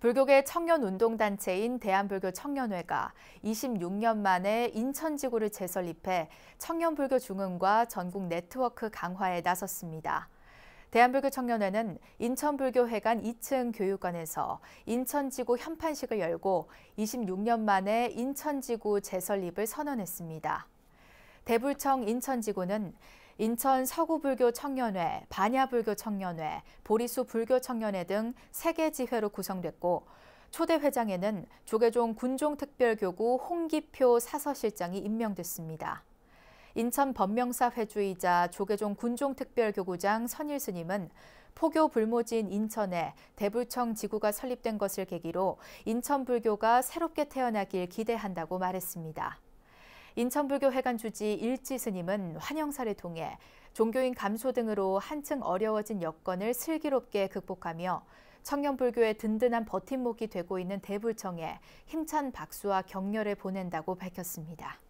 불교계 청년운동단체인 대한불교 청년회가 26년 만에 인천지구를 재설립해 청년불교 중흥과 전국 네트워크 강화에 나섰습니다. 대한불교 청년회는 인천불교회관 2층 교육관에서 인천지구 현판식을 열고 26년 만에 인천지구 재설립을 선언했습니다. 대불청 인천지구는 인천 서구불교 청년회, 반야불교 청년회, 보리수 불교 청년회 등 3개 지회로 구성됐고 초대 회장에는 조계종 군종특별교구 홍기표 사서실장이 임명됐습니다. 인천 법명사 회주이자 조계종 군종특별교구장 선일 스님은 포교 불모지인 인천에 대불청 지구가 설립된 것을 계기로 인천 불교가 새롭게 태어나길 기대한다고 말했습니다. 인천불교회관 주지 일지 스님은 환영사를 통해 종교인 감소 등으로 한층 어려워진 여건을 슬기롭게 극복하며 청년불교의 든든한 버팀목이 되고 있는 대불청에 힘찬 박수와 격려를 보낸다고 밝혔습니다.